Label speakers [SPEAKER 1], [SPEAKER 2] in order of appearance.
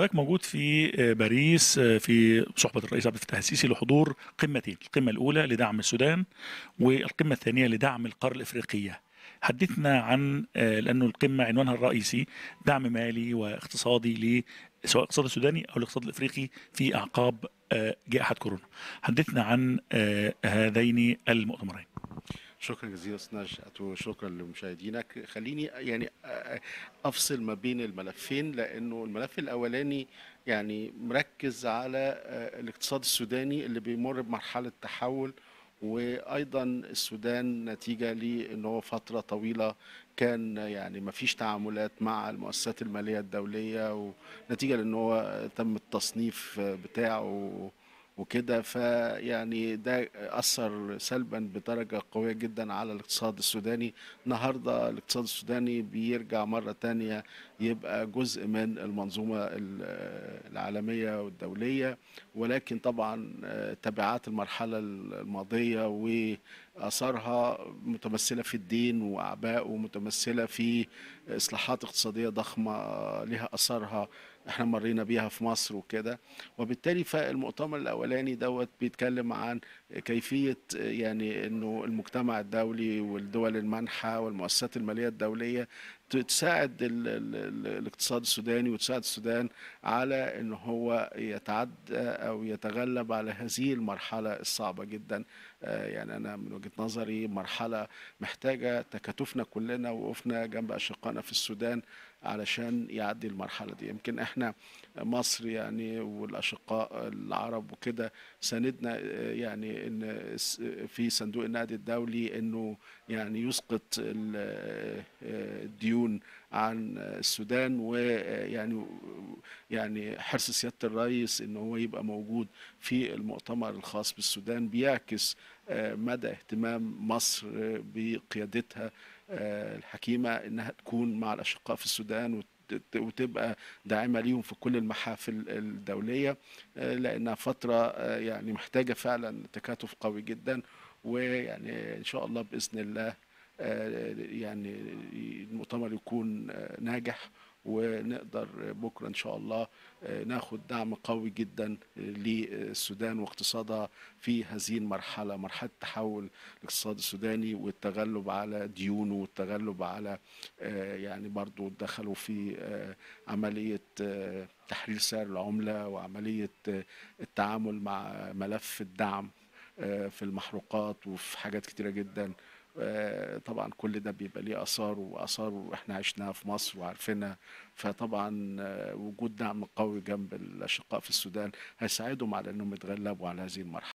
[SPEAKER 1] حضرتك موجود في آه، باريس آه، في صحبة الرئيس عبد الفتاح السيسي لحضور قمتين، القمة الأولى لدعم السودان والقمة الثانية لدعم القارة الإفريقية. حدثنا عن آه، لأنه القمة عنوانها الرئيسي دعم مالي واقتصادي سواء الاقتصاد السوداني أو الاقتصاد الإفريقي في أعقاب جائحة كورونا. حدثنا عن هذين المؤتمرين.
[SPEAKER 2] شكرا جزيلا استاذ وشكرا لمشاهدينك خليني يعني افصل ما بين الملفين لانه الملف الاولاني يعني مركز على الاقتصاد السوداني اللي بيمر بمرحله تحول وايضا السودان نتيجه لانه هو فتره طويله كان يعني ما فيش تعاملات مع المؤسسات الماليه الدوليه ونتيجه لان هو تم التصنيف بتاعه وكده فيعني ده اثر سلبا بدرجه قويه جدا على الاقتصاد السوداني النهارده الاقتصاد السوداني بيرجع مره تانية يبقى جزء من المنظومه العالميه والدوليه ولكن طبعا آه، تبعات المرحله الماضيه و اثارها متمثله في الدين واعباء متمثله في اصلاحات اقتصاديه ضخمه لها اثارها احنا مرينا بيها في مصر وكده وبالتالي فالمؤتمر الاولاني دوت بيتكلم عن كيفيه يعني انه المجتمع الدولي والدول المانحه والمؤسسات الماليه الدوليه تساعد الاقتصاد السوداني وتساعد السودان على ان هو يتعدى او يتغلب على هذه المرحله الصعبه جدا آه، يعني انا من وجهه نظري مرحله محتاجه تكاتفنا كلنا وقفنا جنب اشقائنا في السودان علشان يعدي المرحله دي يمكن احنا مصر يعني والاشقاء العرب وكده ساندنا آه، يعني ان في صندوق النقد الدولي انه يعني يسقط الديون عن السودان ويعني يعني حرص سياده الرئيس ان هو يبقى موجود في المؤتمر الخاص بالسودان بيعكس آه، مدى اهتمام مصر بقيادتها آه، الحكيمه انها تكون مع الاشقاء في السودان وتبقى داعمه ليهم في كل المحافل الدوليه آه، لانها فتره يعني محتاجه فعلا تكاتف قوي جدا ويعني ان شاء الله باذن الله آه، يعني المؤتمر يكون آه، ناجح ونقدر بكره ان شاء الله آه، ناخد دعم قوي جدا للسودان واقتصادها في هذه المرحله مرحله تحول الاقتصاد السوداني والتغلب على ديونه والتغلب على يعني برضه دخلوا في عمليه تحرير سعر العمله وعمليه التعامل مع ملف الدعم في المحروقات وفي حاجات كتيره جدا آه، طبعا كل ده بيبقى ليه اثار واثار احنا عشناها في مصر وعارفينها فطبعا آه، وجود دعم قوي جنب الاشقاء في السودان هيساعدهم على انهم يتغلبوا على هذه المرحله